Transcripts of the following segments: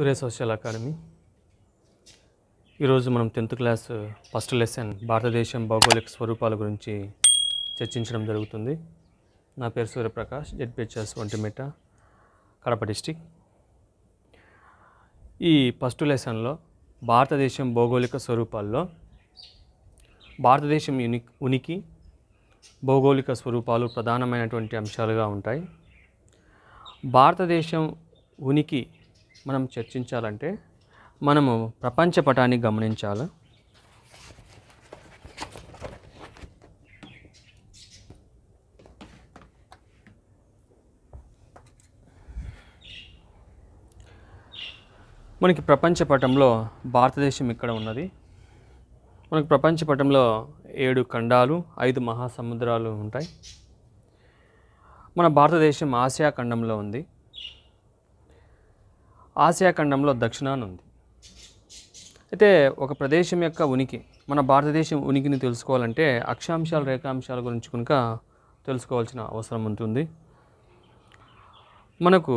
సూర్య social academy ఈరోజు మనం tenth class first lesson భారతదేశం భౌగోళిక స్వరూపాల గురించి చర్చించడం జరుగుతుంది నా పేరు సూర్యప్రకాష్ జెడ్పిహెచ్ఎస్ ఒంటిమిట కడప డిస్టిక్ ఈ ఫస్ట్ లెసన్లో భారతదేశం భౌగోళిక స్వరూపాల్లో భారతదేశం యునిక్ ఉనికి భౌగోళిక స్వరూపాలు ప్రధానమైనటువంటి అంశాలుగా ఉంటాయి భారతదేశం ఉనికి మనం చర్చించాలంటే మనము ప్రపంచ పటాన్ని గమనించాలి మనకి ప్రపంచ పటంలో భారతదేశం ఇక్కడ ఉన్నది మనకు ప్రపంచ పటంలో ఏడు ఖండాలు ఐదు మహాసముద్రాలు ఉంటాయి మన భారతదేశం ఆసియా ఖండంలో ఉంది ఆసియా ఖండంలో దక్షిణాన ఉంది అయితే ఒక ప్రదేశం యొక్క ఉనికి మన భారతదేశం ఉనికిని తెలుసుకోవాలంటే అక్షాంశాలు రేఖాంశాల గురించి కనుక తెలుసుకోవాల్సిన అవసరం ఉంటుంది మనకు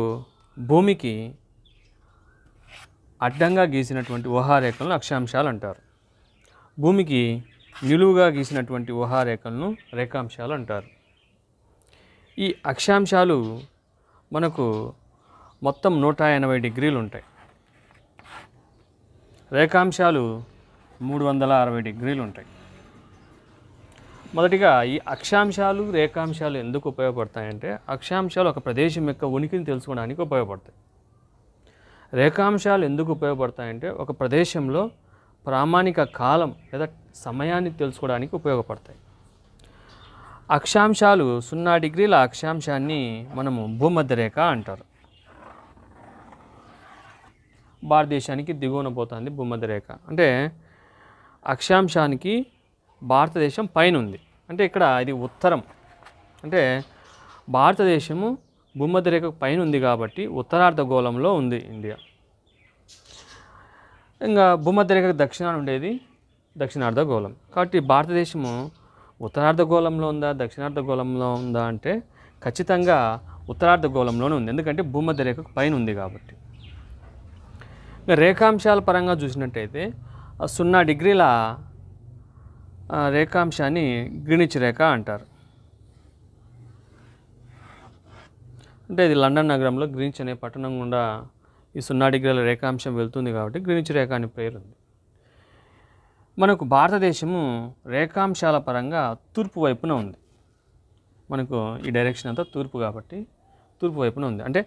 భూమికి అడ్డంగా గీసినటువంటి ఊహారేఖలను అక్షాంశాలు అంటారు భూమికి నిలువుగా గీసినటువంటి ఊహారేఖలను రేఖాంశాలు అంటారు ఈ అక్షాంశాలు మనకు మొత్తం నూట ఎనభై డిగ్రీలు ఉంటాయి రేఖాంశాలు మూడు వందల అరవై డిగ్రీలు ఉంటాయి మొదటిగా ఈ అక్షాంశాలు రేఖాంశాలు ఎందుకు ఉపయోగపడతాయంటే అక్షాంశాలు ఒక ప్రదేశం యొక్క ఉనికిని తెలుసుకోవడానికి ఉపయోగపడతాయి రేఖాంశాలు ఎందుకు ఉపయోగపడతాయంటే ఒక ప్రదేశంలో ప్రామాణిక కాలం లేదా సమయాన్ని తెలుసుకోవడానికి ఉపయోగపడతాయి అక్షాంశాలు సున్నా డిగ్రీల అక్షాంశాన్ని మనము భూమధ్య రేఖ అంటారు భారతదేశానికి దిగువన పోతుంది భూమధ్యరేఖ అంటే అక్షాంశానికి భారతదేశం పైన ఉంది అంటే ఇక్కడ ఇది ఉత్తరం అంటే భారతదేశము భూమధ్యరేఖకు పైన ఉంది కాబట్టి ఉత్తరార్ధగోళంలో ఉంది ఇండియా ఇంకా భూమధ్యరేఖకు దక్షిణాన ఉండేది దక్షిణార్ధగోళం కాబట్టి భారతదేశము ఉత్తరార్ధగోళంలో ఉందా దక్షిణార్ధగోళంలో ఉందా అంటే ఖచ్చితంగా ఉత్తరార్ధగోళంలోనే ఉంది ఎందుకంటే భూమధ్యరేఖకు పైన ఉంది కాబట్టి రేఖాంశాల పరంగా చూసినట్టయితే సున్నా డిగ్రీల రేఖాంశాన్ని గ్రీనిచ్ రేఖ అంటారు అంటే ఇది లండన్ నగరంలో గ్రీనిచ్ అనే పట్టణం గుండా ఈ సున్నా డిగ్రీల రేఖాంశం వెళ్తుంది కాబట్టి గ్రీనిచ్ రేఖ అనే పేరు ఉంది మనకు భారతదేశము రేఖాంశాల పరంగా తూర్పు వైపున ఉంది మనకు ఈ డైరెక్షన్ అంతా తూర్పు కాబట్టి తూర్పు వైపున ఉంది అంటే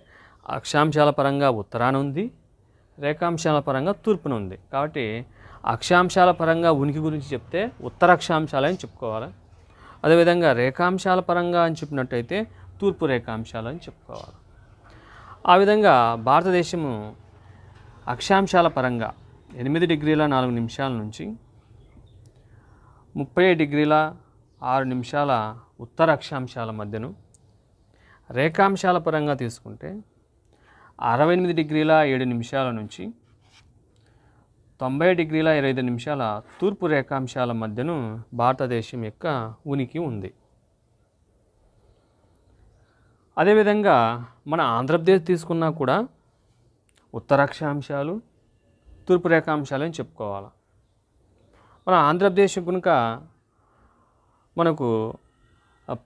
అక్షాంశాల పరంగా ఉత్తరాన ఉంది రేఖాంశాల పరంగా తూర్పున ఉంది కాబట్టి అక్షాంశాల పరంగా ఉనికి గురించి చెప్తే ఉత్తరాక్షాంశాలు అని చెప్పుకోవాలి అదేవిధంగా రేఖాంశాల పరంగా అని చెప్పినట్టయితే తూర్పు రేఖాంశాలు అని చెప్పుకోవాలి ఆ విధంగా భారతదేశము అక్షాంశాల పరంగా ఎనిమిది డిగ్రీల నాలుగు నిమిషాల నుంచి ముప్పై డిగ్రీల ఆరు నిమిషాల ఉత్తర అక్షాంశాల మధ్యను రేఖాంశాల పరంగా తీసుకుంటే అరవై ఎనిమిది డిగ్రీల ఏడు నిమిషాల నుంచి తొంభై డిగ్రీల ఇరవై ఐదు నిమిషాల తూర్పు రేఖాంశాల మధ్యను భారతదేశం యొక్క ఉనికి ఉంది అదేవిధంగా మన ఆంధ్రప్రదేశ్ తీసుకున్నా కూడా ఉత్తరాక్షాంశాలు తూర్పు రేఖాంశాలు అని చెప్పుకోవాలి మన ఆంధ్రప్రదేశ్ కనుక మనకు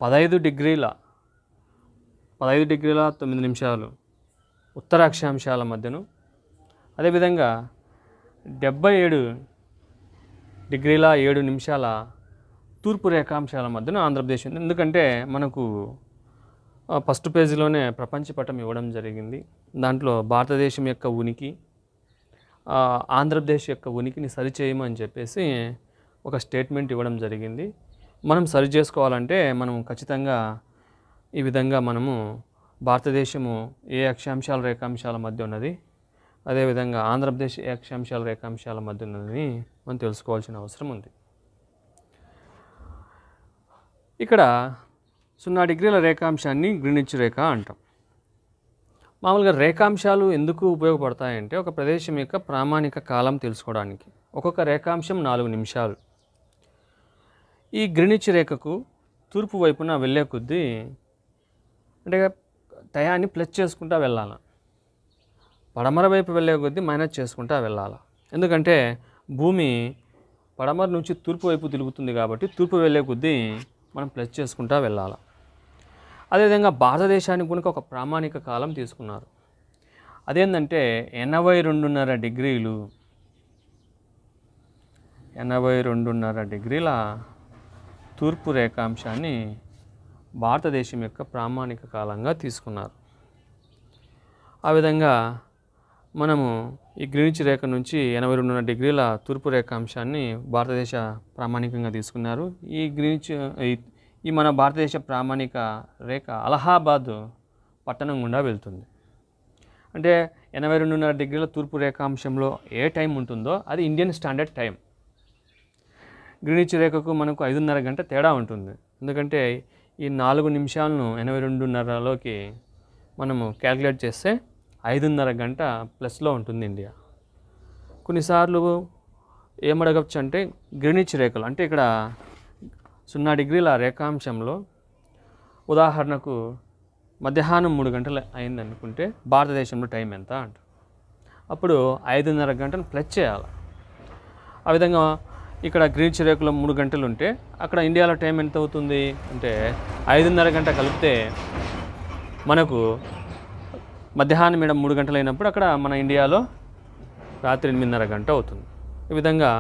పదహైదు డిగ్రీల పదహైదు డిగ్రీల తొమ్మిది నిమిషాలు ఉత్తరాక్షాంశాల మధ్యను అదేవిధంగా డెబ్బై ఏడు డిగ్రీల ఏడు నిమిషాల తూర్పు రేఖాంశాల మధ్యన ఆంధ్రప్రదేశ్ ఉంది ఎందుకంటే మనకు ఫస్ట్ పేజీలోనే పటం ఇవ్వడం జరిగింది దాంట్లో భారతదేశం యొక్క ఉనికి ఆంధ్రప్రదేశ్ యొక్క ఉనికిని సరిచేయమని చెప్పేసి ఒక స్టేట్మెంట్ ఇవ్వడం జరిగింది మనం సరి చేసుకోవాలంటే మనం ఖచ్చితంగా ఈ విధంగా మనము భారతదేశము ఏ అక్షాంశాల రేఖాంశాల మధ్య ఉన్నది అదేవిధంగా ఆంధ్రప్రదేశ్ ఏ అక్షాంశాల రేఖాంశాల మధ్య ఉన్నదని మనం తెలుసుకోవాల్సిన అవసరం ఉంది ఇక్కడ సున్నా డిగ్రీల రేఖాంశాన్ని గ్రీనిచ్ రేఖ అంటాం మామూలుగా రేఖాంశాలు ఎందుకు ఉపయోగపడతాయంటే ఒక ప్రదేశం యొక్క ప్రామాణిక కాలం తెలుసుకోవడానికి ఒక్కొక్క రేఖాంశం నాలుగు నిమిషాలు ఈ గ్రినిచ్ రేఖకు తూర్పు వైపున వెళ్ళే కొద్దీ అంటే టయాన్ని ప్లస్ చేసుకుంటూ వెళ్ళాలి పడమర వైపు వెళ్ళే కొద్దీ మైనస్ చేసుకుంటూ వెళ్ళాలి ఎందుకంటే భూమి పడమర నుంచి తూర్పు వైపు తిరుగుతుంది కాబట్టి తూర్పు వెళ్ళే కొద్దీ మనం ప్లస్ చేసుకుంటూ వెళ్ళాలి అదేవిధంగా భారతదేశానికి కనుక ఒక ప్రామాణిక కాలం తీసుకున్నారు అదేంటంటే ఎనభై రెండున్నర డిగ్రీలు ఎనభై రెండున్నర డిగ్రీల తూర్పు రేఖాంశాన్ని భారతదేశం యొక్క ప్రామాణిక కాలంగా తీసుకున్నారు ఆ విధంగా మనము ఈ గ్రీనిచ్ రేఖ నుంచి ఎనభై రెండున్నర డిగ్రీల తూర్పు రేఖాంశాన్ని భారతదేశ ప్రామాణికంగా తీసుకున్నారు ఈ గ్రీనిచ్ ఈ మన భారతదేశ ప్రామాణిక రేఖ అలహాబాద్ పట్టణం గుండా వెళ్తుంది అంటే ఎనభై రెండున్నర డిగ్రీల తూర్పు రేఖాంశంలో ఏ టైం ఉంటుందో అది ఇండియన్ స్టాండర్డ్ టైం గ్రీనిచ్ రేఖకు మనకు ఐదున్నర గంట తేడా ఉంటుంది ఎందుకంటే ఈ నాలుగు నిమిషాలను ఎనభై రెండున్నరలోకి మనము క్యాలిక్యులేట్ చేస్తే ఐదున్నర గంట ప్లస్లో ఉంటుంది ఇండియా కొన్నిసార్లు ఏమడగచ్చు అంటే గ్రీనిచ్ రేఖలు అంటే ఇక్కడ సున్నా డిగ్రీల రేఖాంశంలో ఉదాహరణకు మధ్యాహ్నం మూడు గంటలు అయింది అనుకుంటే భారతదేశంలో టైం ఎంత అంట అప్పుడు ఐదున్నర గంటను ప్లస్ చేయాలి ఆ విధంగా ఇక్కడ గ్రీన్ చిరాకులో మూడు గంటలు ఉంటే అక్కడ ఇండియాలో టైం ఎంత అవుతుంది అంటే ఐదున్నర గంట కలిపితే మనకు మధ్యాహ్నం మీద మూడు గంటలు అయినప్పుడు అక్కడ మన ఇండియాలో రాత్రి ఎనిమిదిన్నర గంట అవుతుంది ఈ విధంగా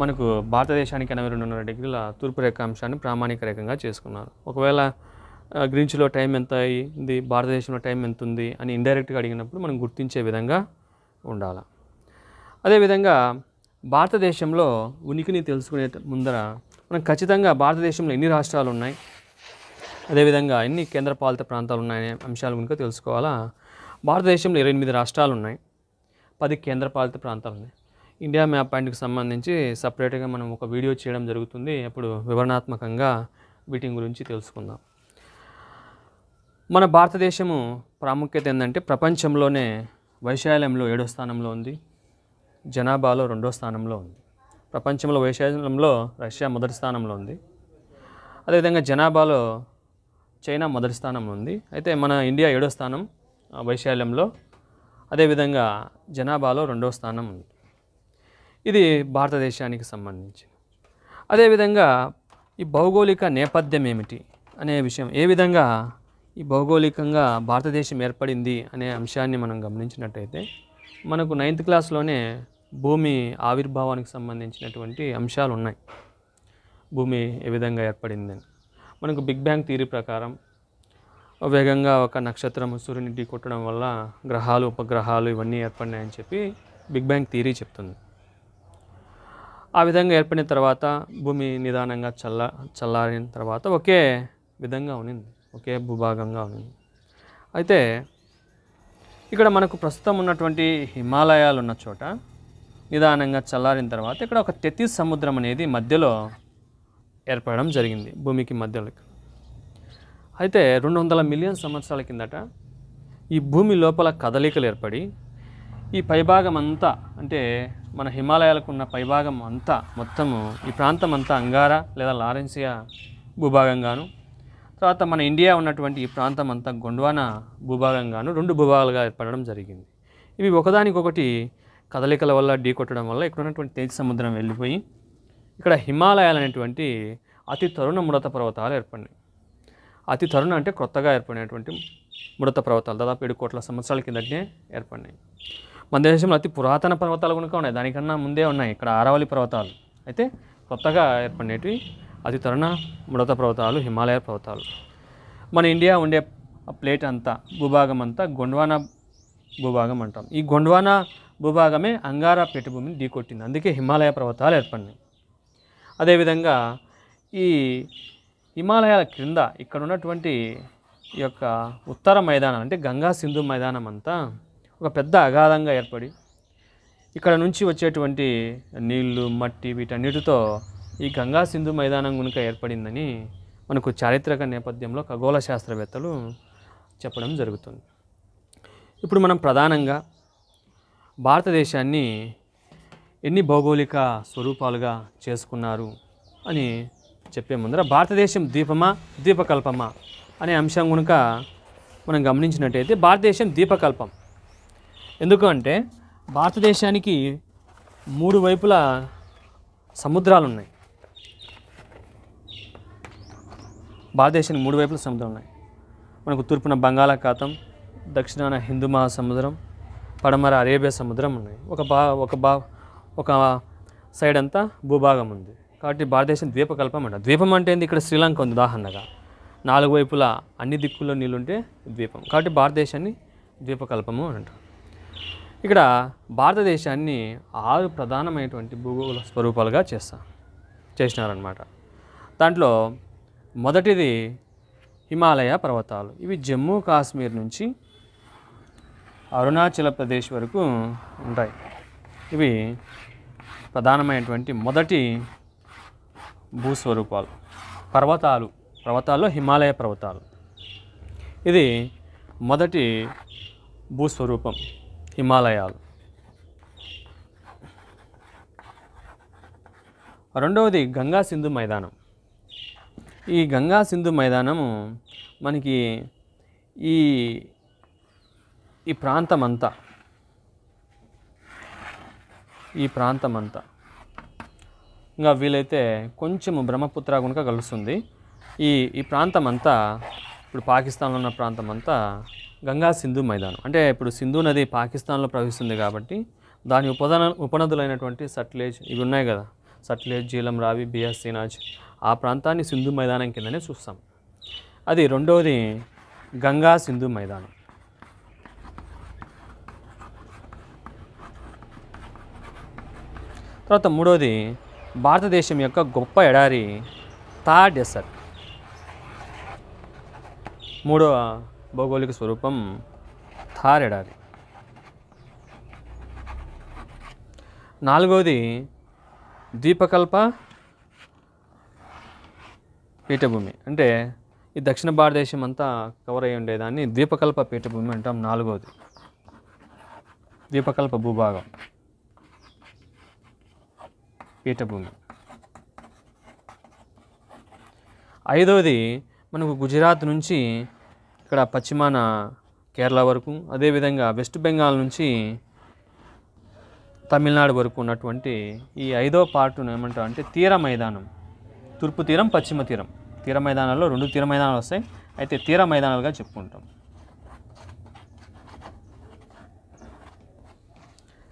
మనకు భారతదేశానికి ఎనభై రెండున్నర డిగ్రీల తూర్పు రేఖాంశాన్ని ప్రామాణిక రేఖంగా చేసుకున్నారు ఒకవేళ గ్రీన్చ్లో టైం ఎంత అయింది భారతదేశంలో టైం ఎంత ఉంది అని ఇండైరెక్ట్గా అడిగినప్పుడు మనం గుర్తించే విధంగా ఉండాలి అదేవిధంగా భారతదేశంలో ఉనికిని తెలుసుకునే ముందర మనం ఖచ్చితంగా భారతదేశంలో ఎన్ని రాష్ట్రాలు ఉన్నాయి అదేవిధంగా ఎన్ని కేంద్రపాలిత ప్రాంతాలు ఉన్నాయనే అంశాలు కనుక తెలుసుకోవాలా భారతదేశంలో ఇరవై ఎనిమిది రాష్ట్రాలు ఉన్నాయి పది కేంద్రపాలిత ప్రాంతాలు ఉన్నాయి ఇండియా మ్యాప్ పాయింట్కి సంబంధించి సపరేట్గా మనం ఒక వీడియో చేయడం జరుగుతుంది అప్పుడు వివరణాత్మకంగా వీటి గురించి తెలుసుకుందాం మన భారతదేశము ప్రాముఖ్యత ఏంటంటే ప్రపంచంలోనే వైశాల్యంలో ఏడో స్థానంలో ఉంది జనాభాలో రెండో స్థానంలో ఉంది ప్రపంచంలో వైశాల్యంలో రష్యా మొదటి స్థానంలో ఉంది అదేవిధంగా జనాభాలో చైనా మొదటి స్థానంలో ఉంది అయితే మన ఇండియా ఏడో స్థానం వైశాల్యంలో అదేవిధంగా జనాభాలో రెండో స్థానం ఉంది ఇది భారతదేశానికి సంబంధించి అదేవిధంగా ఈ భౌగోళిక నేపథ్యం ఏమిటి అనే విషయం ఏ విధంగా ఈ భౌగోళికంగా భారతదేశం ఏర్పడింది అనే అంశాన్ని మనం గమనించినట్టయితే మనకు నైన్త్ క్లాస్లోనే భూమి ఆవిర్భావానికి సంబంధించినటువంటి అంశాలు ఉన్నాయి భూమి ఏ విధంగా ఏర్పడిందని మనకు బిగ్ బ్యాంగ్ థియరీ ప్రకారం వేగంగా ఒక నక్షత్రం సూర్యుని ఢీ కొట్టడం వల్ల గ్రహాలు ఉపగ్రహాలు ఇవన్నీ ఏర్పడినాయని చెప్పి బిగ్ బ్యాంగ్ థియరీ చెప్తుంది ఆ విధంగా ఏర్పడిన తర్వాత భూమి నిదానంగా చల్ల చల్లారిన తర్వాత ఒకే విధంగా ఉనింది ఒకే భూభాగంగా ఉనింది అయితే ఇక్కడ మనకు ప్రస్తుతం ఉన్నటువంటి హిమాలయాలు ఉన్న చోట నిదానంగా చల్లారిన తర్వాత ఇక్కడ ఒక తెతీస్ సముద్రం అనేది మధ్యలో ఏర్పడడం జరిగింది భూమికి మధ్యలో అయితే రెండు వందల మిలియన్ సంవత్సరాల కిందట ఈ భూమి లోపల కదలికలు ఏర్పడి ఈ పైభాగం అంతా అంటే మన హిమాలయాలకు ఉన్న పైభాగం అంతా మొత్తము ఈ ప్రాంతం అంతా అంగారా లేదా లారెన్సియా భూభాగంగాను తర్వాత మన ఇండియా ఉన్నటువంటి ఈ ప్రాంతం అంతా గొండ్వానా భూభాగంగాను రెండు భూభాగాలుగా ఏర్పడడం జరిగింది ఇవి ఒకదానికొకటి కదలికల వల్ల ఢీ కొట్టడం వల్ల ఇక్కడ ఉన్నటువంటి తేజ సముద్రం వెళ్ళిపోయి ఇక్కడ హిమాలయాలు అనేటువంటి అతి తరుణ ముడత పర్వతాలు ఏర్పడినాయి అతి తరుణ అంటే క్రొత్తగా ఏర్పడినటువంటి ముడత పర్వతాలు దాదాపు ఏడు కోట్ల సంవత్సరాల కిందటే ఏర్పడినాయి మన దేశంలో అతి పురాతన పర్వతాలు కనుక ఉన్నాయి దానికన్నా ముందే ఉన్నాయి ఇక్కడ ఆరావళి పర్వతాలు అయితే కొత్తగా ఏర్పడినవి అతి తరుణ ముడత పర్వతాలు హిమాలయ పర్వతాలు మన ఇండియా ఉండే ప్లేట్ అంతా భూభాగం అంతా గొండ్వానా భూభాగం అంటాం ఈ గొండ్వానా భూభాగమే అంగారా పీఠభూమిని ఢీకొట్టింది అందుకే హిమాలయ పర్వతాలు ఏర్పడినాయి అదేవిధంగా ఈ హిమాలయాల క్రింద ఇక్కడ ఉన్నటువంటి ఈ యొక్క ఉత్తర మైదానం అంటే గంగా సింధు మైదానం అంతా ఒక పెద్ద అగాధంగా ఏర్పడి ఇక్కడ నుంచి వచ్చేటువంటి నీళ్లు మట్టి వీటన్నిటితో ఈ గంగా సింధు మైదానం కనుక ఏర్పడిందని మనకు చారిత్రక నేపథ్యంలో ఖగోళ శాస్త్రవేత్తలు చెప్పడం జరుగుతుంది ఇప్పుడు మనం ప్రధానంగా భారతదేశాన్ని ఎన్ని భౌగోళిక స్వరూపాలుగా చేసుకున్నారు అని చెప్పే ముందర భారతదేశం ద్వీపమా ద్వీపకల్పమా అనే అంశం కనుక మనం గమనించినట్టయితే భారతదేశం ద్వీపకల్పం ఎందుకంటే భారతదేశానికి మూడు వైపులా సముద్రాలు ఉన్నాయి భారతదేశానికి మూడు వైపుల సముద్రాలు ఉన్నాయి మనకు తూర్పున బంగాళాఖాతం దక్షిణాన హిందూ మహాసముద్రం పడమర అరేబియా సముద్రం ఉన్నాయి ఒక బా ఒక బా ఒక సైడ్ అంతా భూభాగం ఉంది కాబట్టి భారతదేశం ద్వీపకల్పం అంట ద్వీపం అంటే ఏంది ఇక్కడ శ్రీలంక ఉంది ఉదాహరణగా నాలుగు వైపులా అన్ని దిక్కుల్లో నీళ్ళుంటే ద్వీపం కాబట్టి భారతదేశాన్ని ద్వీపకల్పము అని అంటారు ఇక్కడ భారతదేశాన్ని ఆరు ప్రధానమైనటువంటి భూగోళ స్వరూపాలుగా చేస్తా చేసినారనమాట దాంట్లో మొదటిది హిమాలయ పర్వతాలు ఇవి జమ్మూ కాశ్మీర్ నుంచి అరుణాచల ప్రదేశ్ వరకు ఉంటాయి ఇవి ప్రధానమైనటువంటి మొదటి భూస్వరూపాలు పర్వతాలు పర్వతాల్లో హిమాలయ పర్వతాలు ఇది మొదటి భూస్వరూపం హిమాలయాలు రెండవది గంగా సింధు మైదానం ఈ గంగా సింధు మైదానము మనకి ఈ ఈ ప్రాంతమంతా ఈ ప్రాంతమంతా ఇంకా వీలైతే కొంచెం బ్రహ్మపుత్ర కనుక కలుస్తుంది ఈ ఈ ప్రాంతం అంతా ఇప్పుడు పాకిస్తాన్లో ఉన్న ప్రాంతం అంతా గంగా సింధు మైదానం అంటే ఇప్పుడు సింధు నది పాకిస్తాన్లో ప్రవహిస్తుంది కాబట్టి దాని ఉపదన ఉపనదులైనటువంటి సట్లేజ్ ఇవి ఉన్నాయి కదా సట్లేజ్ జీలం రావి బిఎస్ సీనాజ్ ఆ ప్రాంతాన్ని సింధు మైదానం కిందనే చూస్తాం అది రెండవది గంగా సింధు మైదానం తర్వాత మూడోది భారతదేశం యొక్క గొప్ప ఎడారి థార్ డెసర్ట్ మూడవ భౌగోళిక స్వరూపం థార్ ఎడారి నాలుగోది ద్వీపకల్ప పీఠభూమి అంటే ఈ దక్షిణ భారతదేశం అంతా కవర్ అయి ఉండేదాన్ని ద్వీపకల్ప పీఠభూమి అంటాం నాలుగవది ద్వీపకల్ప భూభాగం పీఠభూమి ఐదవది మనకు గుజరాత్ నుంచి ఇక్కడ పశ్చిమాన కేరళ వరకు అదేవిధంగా వెస్ట్ బెంగాల్ నుంచి తమిళనాడు వరకు ఉన్నటువంటి ఈ ఐదో పార్టును ఏమంటారు అంటే తీర మైదానం తూర్పు తీరం పశ్చిమ తీరం తీర మైదానాల్లో రెండు తీర మైదానాలు వస్తాయి అయితే తీర మైదానాలుగా చెప్పుకుంటాం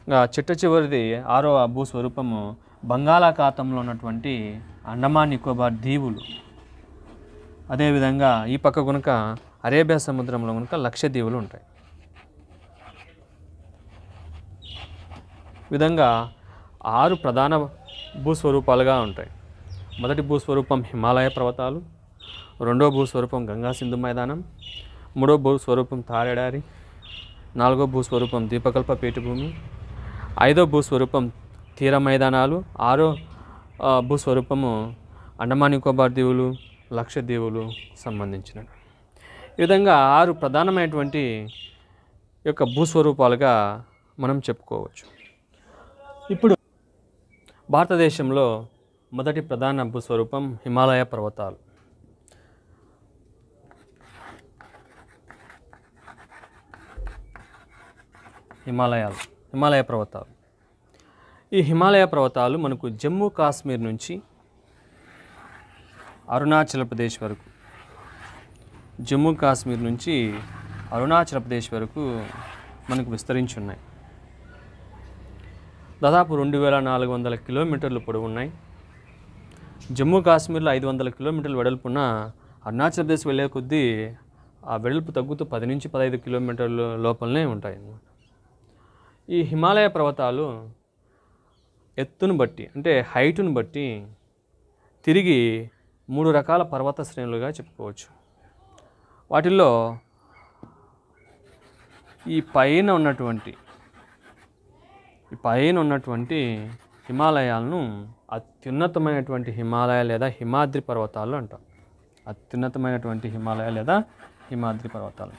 ఇంకా చిట్ట చివరిది ఆరో భూస్వరూపము బంగాళాఖాతంలో ఉన్నటువంటి అండమాన్ నికోబార్ దీవులు అదేవిధంగా ఈ పక్క కనుక అరేబియా సముద్రంలో కనుక లక్షద్వీపులు ఉంటాయి విధంగా ఆరు ప్రధాన భూస్వరూపాలుగా ఉంటాయి మొదటి భూస్వరూపం హిమాలయ పర్వతాలు రెండో భూస్వరూపం గంగా సింధు మైదానం మూడో భూస్వరూపం తారెడారి నాలుగో భూస్వరూపం దీపకల్ప పీఠభూమి ఐదో భూస్వరూపం తీర మైదానాలు ఆరో భూస్వరూపము అండమాన్ నికోబార్ దీవులు లక్షద్వీపులు సంబంధించిన ఈ విధంగా ఆరు ప్రధానమైనటువంటి యొక్క భూస్వరూపాలుగా మనం చెప్పుకోవచ్చు ఇప్పుడు భారతదేశంలో మొదటి ప్రధాన భూస్వరూపం హిమాలయ పర్వతాలు హిమాలయాలు హిమాలయ పర్వతాలు ఈ హిమాలయ పర్వతాలు మనకు జమ్మూ కాశ్మీర్ నుంచి అరుణాచల్ ప్రదేశ్ వరకు జమ్మూ కాశ్మీర్ నుంచి అరుణాచల్ ప్రదేశ్ వరకు మనకు విస్తరించి ఉన్నాయి దాదాపు రెండు వేల నాలుగు వందల కిలోమీటర్లు పొడవున్నాయి జమ్మూ కాశ్మీర్లో ఐదు వందల కిలోమీటర్లు వెడల్పున అరుణాచల్ ప్రదేశ్ వెళ్ళే కొద్దీ ఆ వెడల్పు తగ్గుతూ పది నుంచి పదహైదు కిలోమీటర్ల లోపలనే ఉంటాయి ఈ హిమాలయ పర్వతాలు ఎత్తును బట్టి అంటే హైటును బట్టి తిరిగి మూడు రకాల పర్వత శ్రేణులుగా చెప్పుకోవచ్చు వాటిల్లో ఈ పైన ఉన్నటువంటి ఈ పైన ఉన్నటువంటి హిమాలయాలను అత్యున్నతమైనటువంటి హిమాలయ లేదా హిమాద్రి పర్వతాలు అంటాం అత్యున్నతమైనటువంటి హిమాలయ లేదా హిమాద్రి పర్వతాలు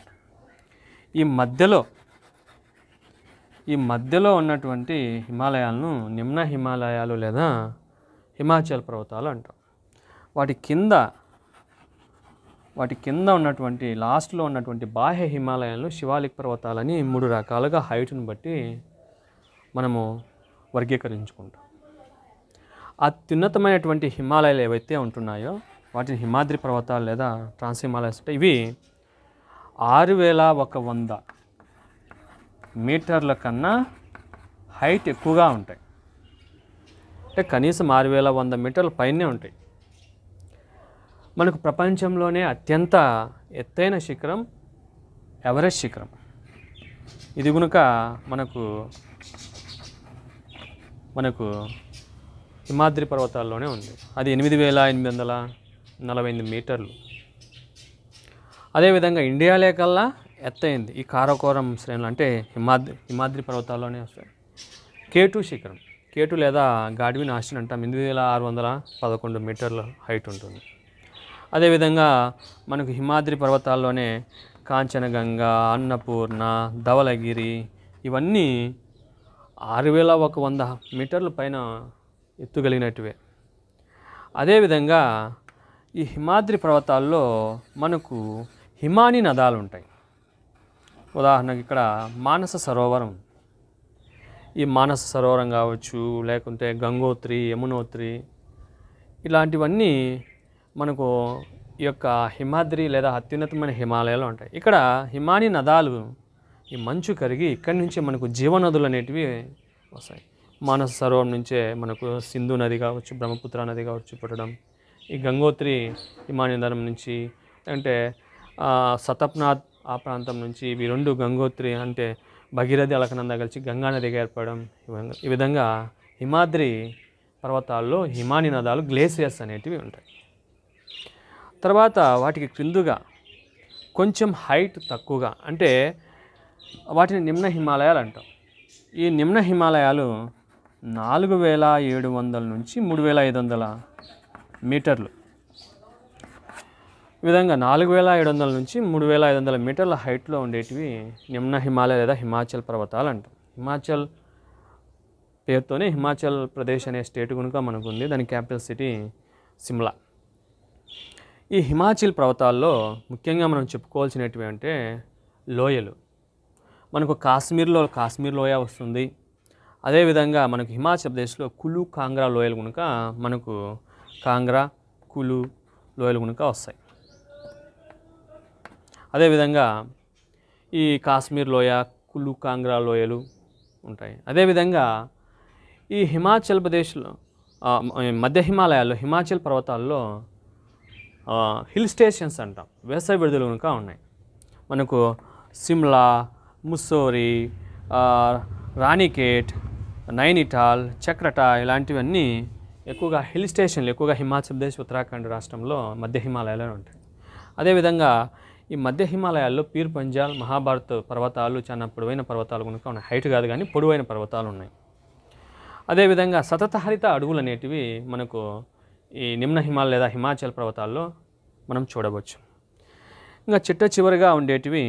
ఈ మధ్యలో ఈ మధ్యలో ఉన్నటువంటి హిమాలయాలను నిమ్న హిమాలయాలు లేదా హిమాచల్ పర్వతాలు అంటాం వాటి కింద వాటి కింద ఉన్నటువంటి లాస్ట్లో ఉన్నటువంటి బాహ్య హిమాలయాలు శివాలిక్ పర్వతాలని మూడు రకాలుగా హైట్ను బట్టి మనము వర్గీకరించుకుంటాం అత్యున్నతమైనటువంటి హిమాలయాలు ఏవైతే ఉంటున్నాయో వాటిని హిమాద్రి పర్వతాలు లేదా ట్రాన్స్ హిమాలయాస్ అంటే ఇవి ఆరు వేల ఒక వంద మీటర్ల కన్నా హైట్ ఎక్కువగా ఉంటాయి అంటే కనీసం ఆరు వేల వంద మీటర్ల పైనే ఉంటాయి మనకు ప్రపంచంలోనే అత్యంత ఎత్తైన శిఖరం ఎవరెస్ట్ శిఖరం ఇది కనుక మనకు మనకు హిమాద్రి పర్వతాల్లోనే ఉంది అది ఎనిమిది వేల ఎనిమిది వందల నలభై ఎనిమిది మీటర్లు అదేవిధంగా ఇండియాలే కల్లా ఎత్తైంది ఈ కారకోరం శ్రేణులు అంటే హిమాద్రి హిమాద్రి పర్వతాల్లోనే వస్తాయి కేటు శిఖరం కేటు లేదా గాడివి ఆస్టిన్ అంటాం ఎనిమిది వేల ఆరు వందల పదకొండు మీటర్ల హైట్ ఉంటుంది అదేవిధంగా మనకు హిమాద్రి పర్వతాల్లోనే కాంచనగంగ అన్నపూర్ణ ధవలగిరి ఇవన్నీ ఆరు వేల ఒక వంద మీటర్ల పైన ఎత్తుగలిగినట్టువే అదేవిధంగా ఈ హిమాద్రి పర్వతాల్లో మనకు హిమాని నదాలు ఉంటాయి ఉదాహరణకి ఇక్కడ మానస సరోవరం ఈ మానస సరోవరం కావచ్చు లేకుంటే గంగోత్రి యమునోత్రి ఇలాంటివన్నీ మనకు ఈ యొక్క హిమాద్రి లేదా అత్యున్నతమైన హిమాలయాలు ఉంటాయి ఇక్కడ హిమాని నదాలు ఈ మంచు కరిగి ఇక్కడి నుంచే మనకు జీవనదులు అనేటివి వస్తాయి మానస సరోవరం నుంచే మనకు సింధు నది కావచ్చు బ్రహ్మపుత్ర నది కావచ్చు పుట్టడం ఈ గంగోత్రి హిమాని నదం నుంచి అంటే సతప్నాథ్ ఆ ప్రాంతం నుంచి ఇవి రెండు గంగోత్రి అంటే భగీరథి అలకనంద కలిసి గంగా నదిగా ఏర్పడడం ఈ విధంగా హిమాద్రి పర్వతాల్లో హిమాని నదాలు గ్లేసియర్స్ అనేటివి ఉంటాయి తర్వాత వాటికి క్రిందుగా కొంచెం హైట్ తక్కువగా అంటే వాటిని నిమ్న హిమాలయాలు అంటాం ఈ నిమ్న హిమాలయాలు నాలుగు వేల ఏడు వందల నుంచి మూడు వేల ఐదు వందల మీటర్లు ఈ విధంగా నాలుగు వేల ఐదు వందల నుంచి మూడు వేల ఐదు వందల మీటర్ల హైట్లో ఉండేటివి నిమ్న హిమాలయ లేదా హిమాచల్ పర్వతాలు అంటాం హిమాచల్ పేరుతోనే హిమాచల్ ప్రదేశ్ అనే స్టేట్ కనుక మనకు ఉంది దాని క్యాపిటల్ సిటీ సిమ్లా ఈ హిమాచల్ పర్వతాల్లో ముఖ్యంగా మనం చెప్పుకోవాల్సినటివి అంటే లోయలు మనకు కాశ్మీర్లో కాశ్మీర్ లోయ వస్తుంది అదేవిధంగా మనకు హిమాచల్ ప్రదేశ్లో కులు కాంగ్రా లోయలు కనుక మనకు కాంగ్రా కులు లోయలు కనుక వస్తాయి అదేవిధంగా ఈ కాశ్మీర్ లోయ కులు కాంగ్రా లోయలు ఉంటాయి అదేవిధంగా ఈ హిమాచల్ ప్రదేశ్లో మధ్య హిమాలయాల్లో హిమాచల్ పర్వతాల్లో హిల్ స్టేషన్స్ అంటాం వేసవి విడుదల కనుక ఉన్నాయి మనకు సిమ్లా ముస్సోరి రాణికేట్ నైనిటాల్ చక్రట ఇలాంటివన్నీ ఎక్కువగా హిల్ స్టేషన్లు ఎక్కువగా హిమాచల్ ప్రదేశ్ ఉత్తరాఖండ్ రాష్ట్రంలో మధ్య హిమాలయాలు ఉంటాయి అదేవిధంగా ఈ మధ్య హిమాలయాల్లో పీర్ పంజాల్ మహాభారత్ పర్వతాలు చాలా పొడవైన పర్వతాలు కనుక ఉన్న హైట్ కాదు కానీ పొడవైన పర్వతాలు ఉన్నాయి అదేవిధంగా సతతహరిత అడవులు అనేటివి మనకు ఈ నిమ్న హిమాలయ లేదా హిమాచల్ పర్వతాల్లో మనం చూడవచ్చు ఇంకా చిట్ట చివరిగా ఉండేటివి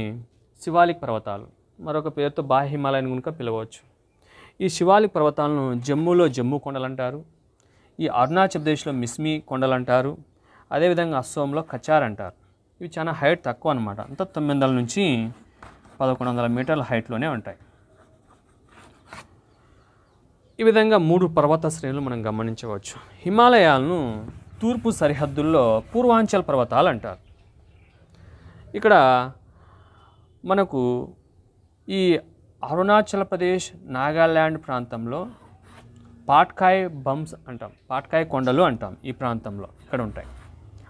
శివాలిక్ పర్వతాలు మరొక పేరుతో బాహ్య హిమాలయాన్ని కనుక పిలవచ్చు ఈ శివాలిక్ పర్వతాలను జమ్మూలో జమ్మూ కొండలంటారు ఈ అరుణాచల్ ప్రదేశ్లో మిస్మి కొండలంటారు అదేవిధంగా అస్సోంలో కచార్ అంటారు ఇవి చాలా హైట్ తక్కువ అనమాట అంత తొమ్మిది వందల నుంచి పదకొండు వందల మీటర్ల హైట్లోనే ఉంటాయి ఈ విధంగా మూడు పర్వత శ్రేణులు మనం గమనించవచ్చు హిమాలయాలను తూర్పు సరిహద్దుల్లో పూర్వాంచల్ పర్వతాలు అంటారు ఇక్కడ మనకు ఈ అరుణాచల్ ప్రదేశ్ నాగాల్యాండ్ ప్రాంతంలో పాట్కాయ్ బంప్స్ అంటాం పాట్కాయ్ కొండలు అంటాం ఈ ప్రాంతంలో ఇక్కడ ఉంటాయి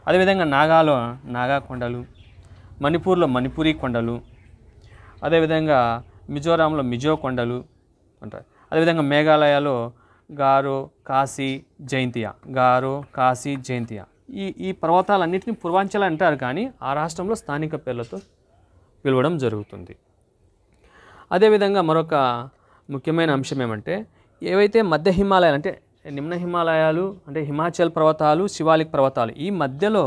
అదేవిధంగా నాగాలో నాగా కొండలు మణిపూర్లో మణిపూరి కొండలు అదేవిధంగా మిజోరాంలో మిజో కొండలు ఉంటాయి అదేవిధంగా మేఘాలయాలో గారో కాశీ జయంతియా గారో కాశీ జయంతియా ఈ ఈ పర్వతాలన్నింటినీ పూర్వాంచల అంటారు కానీ ఆ రాష్ట్రంలో స్థానిక పేర్లతో పిలవడం జరుగుతుంది అదేవిధంగా మరొక ముఖ్యమైన అంశం ఏమంటే ఏవైతే మధ్య హిమాలయాలు అంటే నిమ్న హిమాలయాలు అంటే హిమాచల్ పర్వతాలు శివాలిక్ పర్వతాలు ఈ మధ్యలో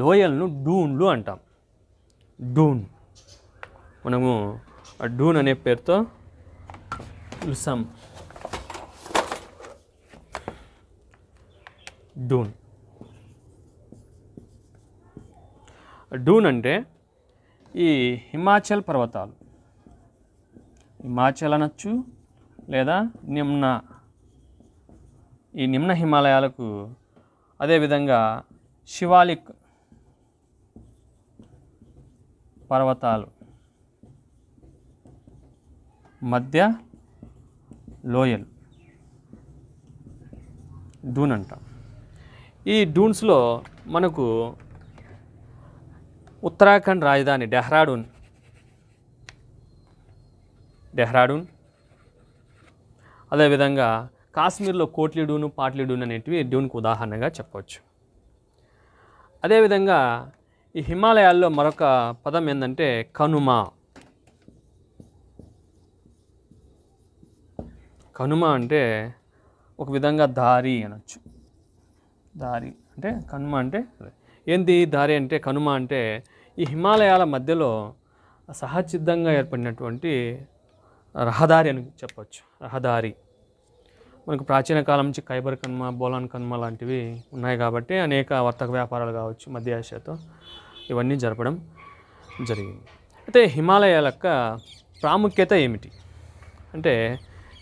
లోయలను డూన్లు అంటాం డూన్ మనము డూన్ అనే పేరుతో పిలుస్తాం డూన్ డూన్ అంటే ఈ హిమాచల్ పర్వతాలు హిమాచల్ అనొచ్చు లేదా నిమ్న ఈ నిమ్న హిమాలయాలకు అదేవిధంగా శివాలిక్ పర్వతాలు మధ్య లోయలు డూన్ అంటాం ఈ డూన్స్లో మనకు ఉత్తరాఖండ్ రాజధాని డెహ్రాడూన్ డెహ్రాడూన్ అదేవిధంగా కాశ్మీర్లో కోట్లీ డూను డూన్ అనేటివి డ్యూన్కు ఉదాహరణగా చెప్పవచ్చు అదేవిధంగా ఈ హిమాలయాల్లో మరొక పదం ఏంటంటే కనుమ కనుమ అంటే ఒక విధంగా దారి అనొచ్చు దారి అంటే కనుమ అంటే ఏంది దారి అంటే కనుమ అంటే ఈ హిమాలయాల మధ్యలో సహచిద్ధంగా ఏర్పడినటువంటి రహదారి అని చెప్పవచ్చు రహదారి మనకు ప్రాచీన కాలం నుంచి ఖైబర్ కన్మ బోలాన్ కన్మ లాంటివి ఉన్నాయి కాబట్టి అనేక వర్తక వ్యాపారాలు కావచ్చు మధ్య ఆసియాతో ఇవన్నీ జరపడం జరిగింది అయితే హిమాలయాల యొక్క ప్రాముఖ్యత ఏమిటి అంటే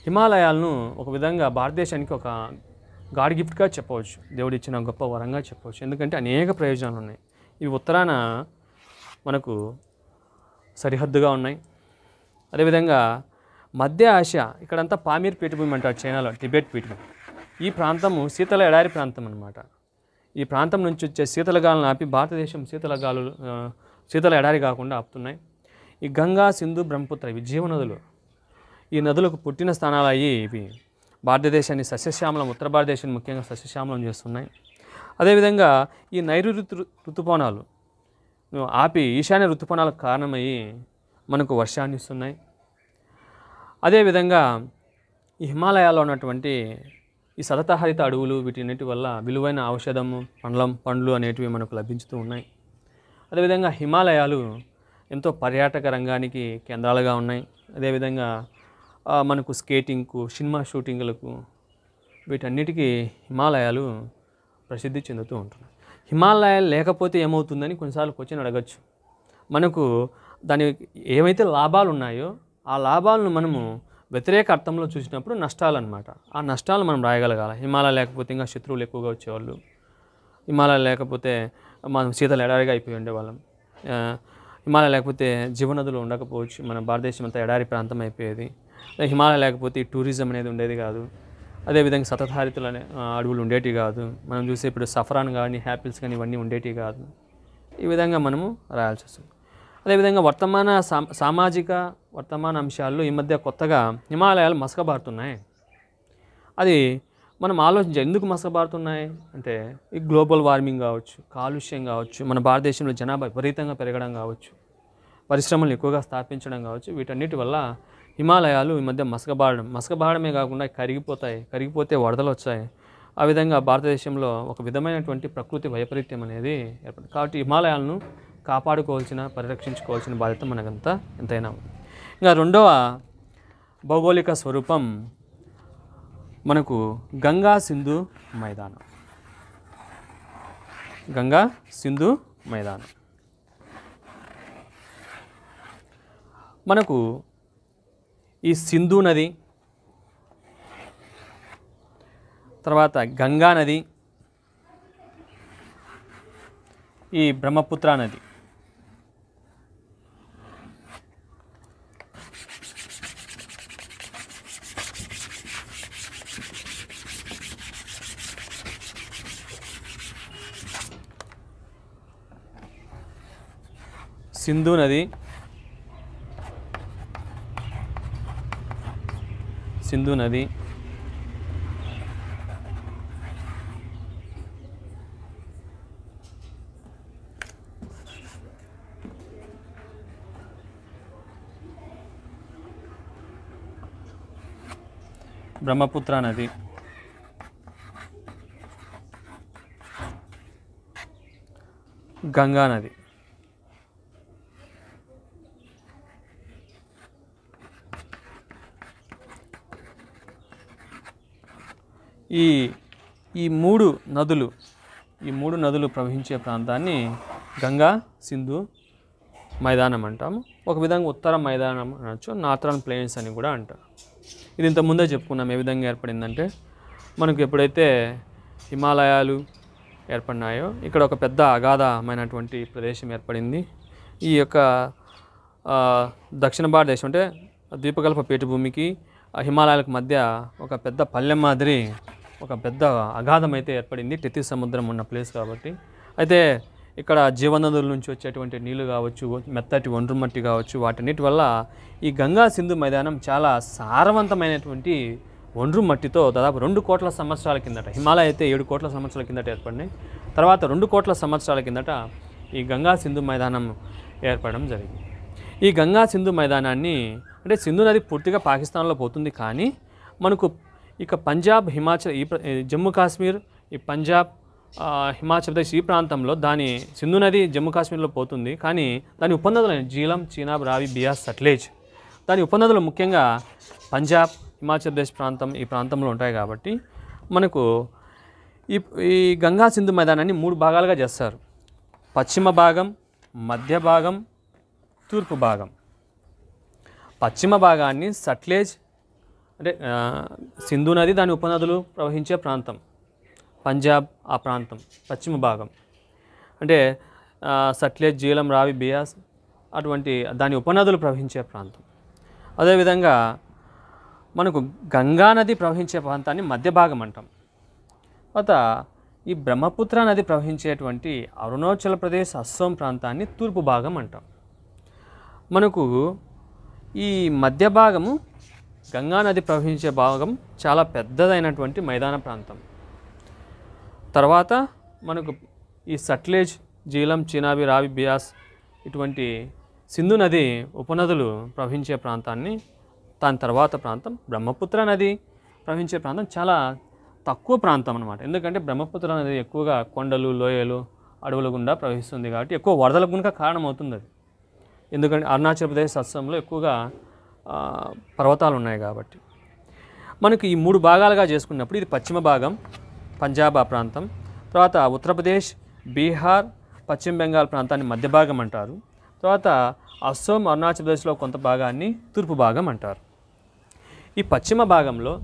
హిమాలయాలను ఒక విధంగా భారతదేశానికి ఒక గాడ్ గిఫ్ట్గా చెప్పవచ్చు దేవుడిచ్చిన గొప్ప వరంగా చెప్పవచ్చు ఎందుకంటే అనేక ప్రయోజనాలు ఉన్నాయి ఇవి ఉత్తరాన మనకు సరిహద్దుగా ఉన్నాయి అదేవిధంగా మధ్య ఆసియా ఇక్కడంతా పామీర్ పీఠభూమి అంటారు చైనాలో టిబెట్ పీఠభూమి ఈ ప్రాంతము శీతల ఎడారి ప్రాంతం అనమాట ఈ ప్రాంతం నుంచి వచ్చే శీతలగాలను ఆపి భారతదేశం శీతలగాలు శీతల ఎడారి కాకుండా ఆపుతున్నాయి ఈ గంగా సింధు బ్రహ్మపుత్ర ఇవి జీవనదులు ఈ నదులకు పుట్టిన స్థానాలు అయ్యి ఇవి భారతదేశాన్ని సస్యశ్యామలం ఉత్తర భారతదేశాన్ని ముఖ్యంగా సస్యశ్యామలం చేస్తున్నాయి అదేవిధంగా ఈ నైరుతి ఋతుపవనాలు ఆపి ఈశాన్య ఋతుపవనాలకు కారణమయ్యి మనకు వర్షాన్ని ఇస్తున్నాయి అదేవిధంగా ఈ హిమాలయాల్లో ఉన్నటువంటి ఈ సతతహరిత అడవులు వీటిన్నిటి వల్ల విలువైన ఔషధం పండ్లం పండ్లు అనేటివి మనకు లభించుతూ ఉన్నాయి అదేవిధంగా హిమాలయాలు ఎంతో పర్యాటక రంగానికి కేంద్రాలుగా ఉన్నాయి అదేవిధంగా మనకు స్కేటింగ్కు సినిమా షూటింగ్లకు వీటన్నిటికీ హిమాలయాలు ప్రసిద్ధి చెందుతూ ఉంటున్నాయి హిమాలయాలు లేకపోతే ఏమవుతుందని కొన్నిసార్లు క్వశ్చన్ అడగచ్చు మనకు దాని ఏమైతే లాభాలు ఉన్నాయో ఆ లాభాలను మనము వ్యతిరేక అర్థంలో చూసినప్పుడు నష్టాలు అనమాట ఆ నష్టాలు మనం రాయగలగాలి హిమాలయ లేకపోతే ఇంకా శత్రువులు ఎక్కువగా వచ్చేవాళ్ళు హిమాలయ లేకపోతే మనం శీతల ఎడారిగా అయిపోయి ఉండేవాళ్ళం హిమాలయ లేకపోతే జీవనదులు ఉండకపోవచ్చు మన భారతదేశం అంతా ఎడారి ప్రాంతం అయిపోయేది హిమాలయ లేకపోతే టూరిజం అనేది ఉండేది కాదు అదేవిధంగా సతధారితులు అనే అడవులు ఉండేటివి కాదు మనం చూసే ఇప్పుడు సఫరాన్ కానీ హ్యాపిల్స్ కానీ ఇవన్నీ ఉండేటివి కాదు ఈ విధంగా మనము రాయాల్సి వస్తుంది అదేవిధంగా వర్తమాన సామాజిక వర్తమాన అంశాలు ఈ మధ్య కొత్తగా హిమాలయాలు మసకబారుతున్నాయి అది మనం ఆలోచించాలి ఎందుకు మసకబారుతున్నాయి అంటే ఈ గ్లోబల్ వార్మింగ్ కావచ్చు కాలుష్యం కావచ్చు మన భారతదేశంలో జనాభా విపరీతంగా పెరగడం కావచ్చు పరిశ్రమలు ఎక్కువగా స్థాపించడం కావచ్చు వీటన్నిటి వల్ల హిమాలయాలు ఈ మధ్య మసకబారడం మసకబారడమే కాకుండా కరిగిపోతాయి కరిగిపోతే వరదలు వచ్చాయి ఆ విధంగా భారతదేశంలో ఒక విధమైనటువంటి ప్రకృతి వైపరీత్యం అనేది ఏర్పడింది కాబట్టి హిమాలయాలను కాపాడుకోవాల్సిన పరిరక్షించుకోవాల్సిన బాధ్యత మనకంతా ఎంతైనా ఉంది ఇంకా రెండవ భౌగోళిక స్వరూపం మనకు గంగా సింధు మైదానం గంగా సింధు మైదానం మనకు ఈ సింధు నది తర్వాత గంగా నది ఈ బ్రహ్మపుత్ర నది సింధు నది సింధు నది బ్రహ్మపుత్ర నది గంగా నది ఈ ఈ మూడు నదులు ఈ మూడు నదులు ప్రవహించే ప్రాంతాన్ని గంగా సింధు మైదానం అంటాము ఒక విధంగా ఉత్తర మైదానం అనొచ్చు నార్థర్న్ ప్లేన్స్ అని కూడా అంటారు ఇది ఇంత ముందే చెప్పుకున్నాం ఏ విధంగా ఏర్పడిందంటే మనకు ఎప్పుడైతే హిమాలయాలు ఏర్పడినాయో ఇక్కడ ఒక పెద్ద అగాధమైనటువంటి ప్రదేశం ఏర్పడింది ఈ యొక్క దక్షిణ భారతదేశం అంటే ద్వీపకల్ప పీఠభూమికి హిమాలయాలకు మధ్య ఒక పెద్ద పల్లె మాదిరి ఒక పెద్ద అగాధం అయితే ఏర్పడింది టెత్తి సముద్రం ఉన్న ప్లేస్ కాబట్టి అయితే ఇక్కడ జీవనదుల నుంచి వచ్చేటువంటి నీళ్ళు కావచ్చు మెత్తటి మట్టి కావచ్చు వాటన్నిటి వల్ల ఈ గంగా సింధు మైదానం చాలా సారవంతమైనటువంటి ఒండ్రు మట్టితో దాదాపు రెండు కోట్ల సంవత్సరాల కిందట హిమాలయ అయితే ఏడు కోట్ల సంవత్సరాల కిందట ఏర్పడినాయి తర్వాత రెండు కోట్ల సంవత్సరాల కిందట ఈ గంగా సింధు మైదానం ఏర్పడడం జరిగింది ఈ గంగా సింధు మైదానాన్ని అంటే సింధు నది పూర్తిగా పాకిస్తాన్లో పోతుంది కానీ మనకు ఇక పంజాబ్ హిమాచల్ ఈ జమ్మూ కాశ్మీర్ ఈ పంజాబ్ హిమాచల్ ప్రదేశ్ ఈ ప్రాంతంలో దాని సింధు నది జమ్మూ కాశ్మీర్లో పోతుంది కానీ దాని ఉపనదులు జీలం చీనాబ్ రావి బియాస్ సట్లేజ్ దాని ఉపనదులు ముఖ్యంగా పంజాబ్ హిమాచల్ ప్రదేశ్ ప్రాంతం ఈ ప్రాంతంలో ఉంటాయి కాబట్టి మనకు ఈ ఈ గంగా సింధు మైదానాన్ని మూడు భాగాలుగా చేస్తారు పశ్చిమ భాగం మధ్య భాగం తూర్పు భాగం పశ్చిమ భాగాన్ని సట్లేజ్ అంటే సింధు నది దాని ఉపనదులు ప్రవహించే ప్రాంతం పంజాబ్ ఆ ప్రాంతం పశ్చిమ భాగం అంటే సట్లెజ్ జీలం రావి బియాస్ అటువంటి దాని ఉపనదులు ప్రవహించే ప్రాంతం అదేవిధంగా మనకు గంగా నది ప్రవహించే ప్రాంతాన్ని మధ్య భాగం అంటాం తర్వాత ఈ బ్రహ్మపుత్ర నది ప్రవహించేటువంటి అరుణాచల్ ప్రదేశ్ అస్సోం ప్రాంతాన్ని తూర్పు భాగం అంటాం మనకు ఈ మధ్య భాగము గంగానది ప్రవహించే భాగం చాలా పెద్దదైనటువంటి మైదాన ప్రాంతం తర్వాత మనకు ఈ సట్లేజ్ జీలం చినాబి రావి బియాస్ ఇటువంటి సింధు నది ఉపనదులు ప్రవహించే ప్రాంతాన్ని దాని తర్వాత ప్రాంతం బ్రహ్మపుత్ర నది ప్రవహించే ప్రాంతం చాలా తక్కువ ప్రాంతం అనమాట ఎందుకంటే బ్రహ్మపుత్ర నది ఎక్కువగా కొండలు లోయలు అడవుల గుండా ప్రవహిస్తుంది కాబట్టి ఎక్కువ వరదలకు గునుక కారణమవుతుంది అది ఎందుకంటే అరుణాచల్ ప్రదేశ్ అస్సంలో ఎక్కువగా పర్వతాలు ఉన్నాయి కాబట్టి మనకు ఈ మూడు భాగాలుగా చేసుకున్నప్పుడు ఇది పశ్చిమ భాగం పంజాబ్ ఆ ప్రాంతం తర్వాత ఉత్తరప్రదేశ్ బీహార్ పశ్చిమ బెంగాల్ ప్రాంతాన్ని మధ్య భాగం అంటారు తర్వాత అస్సోం అరుణాచల్ ప్రదేశ్లో కొంత భాగాన్ని తూర్పు భాగం అంటారు ఈ పశ్చిమ భాగంలో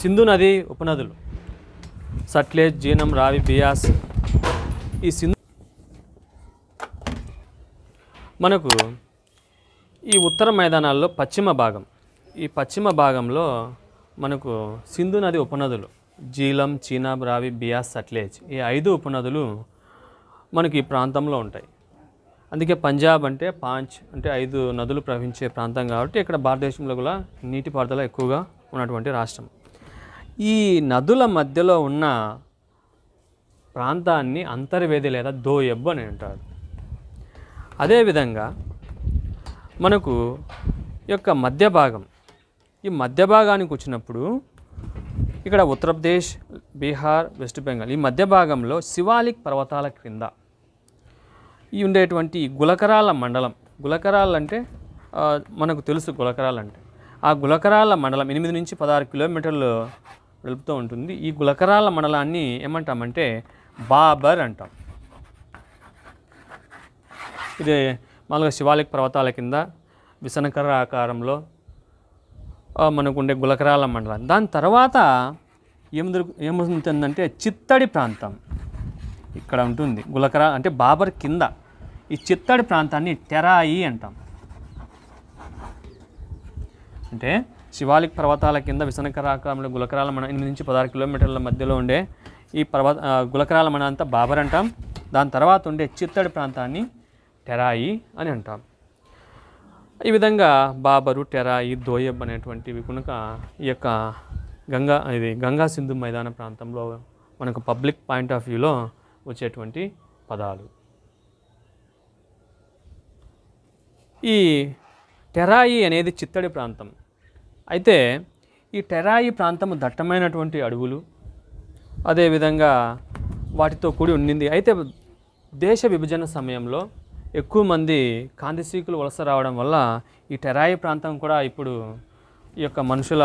సింధు నది ఉపనదులు సట్లేజ్ జీనం రావి బియాస్ ఈ సింధు మనకు ఈ ఉత్తర మైదానాల్లో పశ్చిమ భాగం ఈ పశ్చిమ భాగంలో మనకు సింధు నది ఉపనదులు జీలం చీనాబ్ రావి బియాస్ సట్లేజ్ ఈ ఐదు ఉపనదులు మనకి ఈ ప్రాంతంలో ఉంటాయి అందుకే పంజాబ్ అంటే పాంచ్ అంటే ఐదు నదులు ప్రవహించే ప్రాంతం కాబట్టి ఇక్కడ భారతదేశంలో కూడా నీటిపారుదల ఎక్కువగా ఉన్నటువంటి రాష్ట్రం ఈ నదుల మధ్యలో ఉన్న ప్రాంతాన్ని అంతర్వేది లేదా దోయబ్బు అని అంటారు అదేవిధంగా మనకు యొక్క మధ్య భాగం ఈ మధ్య భాగానికి వచ్చినప్పుడు ఇక్కడ ఉత్తరప్రదేశ్ బీహార్ వెస్ట్ బెంగాల్ ఈ మధ్య భాగంలో శివాలిక్ పర్వతాల క్రింద ఈ ఉండేటువంటి గులకరాల మండలం గులకరాలు అంటే మనకు తెలుసు గులకరాలు అంటే ఆ గులకరాల మండలం ఎనిమిది నుంచి పదహారు కిలోమీటర్లు వెలుపుతూ ఉంటుంది ఈ గులకరాల మండలాన్ని ఏమంటామంటే బాబర్ అంటాం ఇది మామూలుగా శివాలిక్ పర్వతాల కింద విసనకర ఆకారంలో మనకు ఉండే గులకరాల మండలం దాని తర్వాత ఏముందు ఏముందంటే చిత్తడి ప్రాంతం ఇక్కడ ఉంటుంది గులకరా అంటే బాబర్ కింద ఈ చిత్తడి ప్రాంతాన్ని టెరాయి అంటాం అంటే శివాలిక్ పర్వతాల కింద విసనకరాకారంలో గులకరాల మన ఎనిమిది నుంచి పదహారు కిలోమీటర్ల మధ్యలో ఉండే ఈ పర్వత గులకరాల మన అంతా బాబర్ అంటాం దాని తర్వాత ఉండే చిత్తడి ప్రాంతాన్ని టెరాయి అని అంటాం ఈ విధంగా బాబరు టెరాయి దోయబ్ అనేటువంటివి కనుక ఈ యొక్క గంగా ఇది గంగా సింధు మైదాన ప్రాంతంలో మనకు పబ్లిక్ పాయింట్ ఆఫ్ వ్యూలో వచ్చేటువంటి పదాలు ఈ టెరాయి అనేది చిత్తడి ప్రాంతం అయితే ఈ టెరాయి ప్రాంతము దట్టమైనటువంటి అడవులు అదేవిధంగా వాటితో కూడి ఉండింది అయితే దేశ విభజన సమయంలో ఎక్కువ మంది కాంతిశీకులు వలస రావడం వల్ల ఈ టెరాయి ప్రాంతం కూడా ఇప్పుడు ఈ యొక్క మనుషుల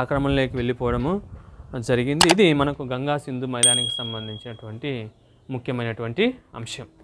ఆక్రమణలోకి వెళ్ళిపోవడము జరిగింది ఇది మనకు గంగా సింధు మైదానికి సంబంధించినటువంటి ముఖ్యమైనటువంటి అంశం